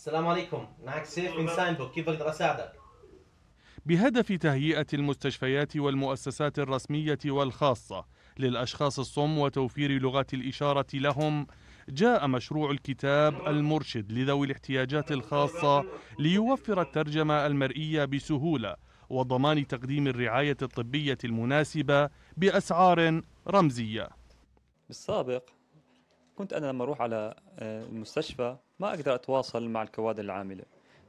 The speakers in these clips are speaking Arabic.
السلام عليكم معك سيف من ساينبوك كيف بقدر أساعدك؟ بهدف تهيئة المستشفيات والمؤسسات الرسمية والخاصة للأشخاص الصم وتوفير لغات الإشارة لهم جاء مشروع الكتاب المرشد لذوي الاحتياجات الخاصة ليوفر الترجمة المرئية بسهولة وضمان تقديم الرعاية الطبية المناسبة بأسعار رمزية بالسابق كنت أنا لما أروح على آه، المستشفى ما أقدر أتواصل مع الكوادر العاملة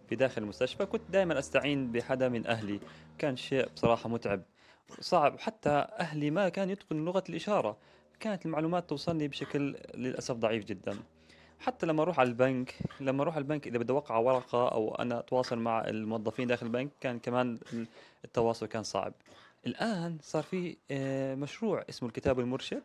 في داخل المستشفى كنت دائما أستعين بحدا من أهلي كان شيء بصراحة متعب صعب حتى أهلي ما كان يتقن لغة الإشارة كانت المعلومات توصلني بشكل للأسف ضعيف جدا حتى لما اروح على البنك لما اروح على البنك اذا بدي اوقع ورقه او انا اتواصل مع الموظفين داخل البنك كان كمان التواصل كان صعب الآن صار في آه، مشروع اسمه الكتاب المرشد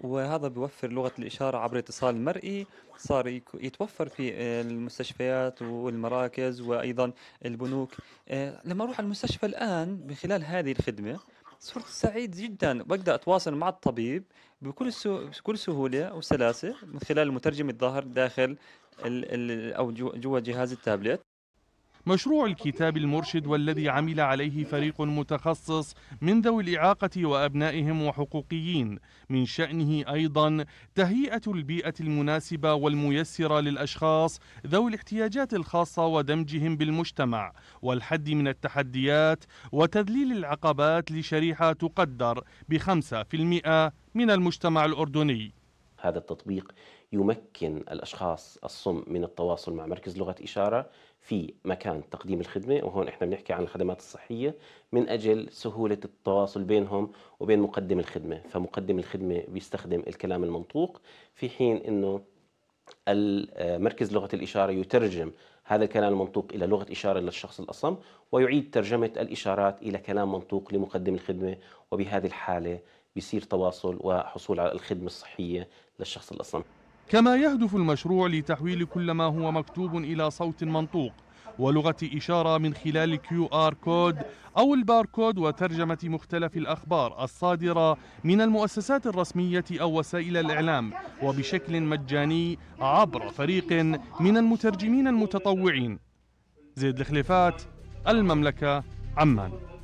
وهذا بيوفر لغة الإشارة عبر اتصال مرئي صار يتوفر في آه، المستشفيات والمراكز وأيضا البنوك آه، لما أروح على المستشفى الآن من خلال هذه الخدمة صرت سعيد جدا بقدر اتواصل مع الطبيب بكل بكل سهوله وسلاسه من خلال المترجم الظاهر داخل او جوا جهاز التابلت مشروع الكتاب المرشد والذي عمل عليه فريق متخصص من ذوي الإعاقة وأبنائهم وحقوقيين من شأنه أيضا تهيئة البيئة المناسبة والميسرة للأشخاص ذوي الاحتياجات الخاصة ودمجهم بالمجتمع والحد من التحديات وتذليل العقبات لشريحة تقدر بخمسة في المئة من المجتمع الأردني هذا التطبيق يمكن الاشخاص الصم من التواصل مع مركز لغه اشاره في مكان تقديم الخدمه وهون احنا بنحكي عن الخدمات الصحيه من اجل سهوله التواصل بينهم وبين مقدم الخدمه، فمقدم الخدمه بيستخدم الكلام المنطوق في حين انه آه، مركز لغه الاشاره يترجم هذا الكلام المنطوق الى لغه اشاره للشخص الاصم ويعيد ترجمه الاشارات الى كلام منطوق لمقدم الخدمه وبهذه الحاله بيصير تواصل وحصول على الخدمه الصحيه للشخص الاصم. كما يهدف المشروع لتحويل كل ما هو مكتوب إلى صوت منطوق ولغة إشارة من خلال الكيو آر كود أو الباركود وترجمة مختلف الأخبار الصادرة من المؤسسات الرسمية أو وسائل الإعلام وبشكل مجاني عبر فريق من المترجمين المتطوعين زيد الخليفات المملكة عمان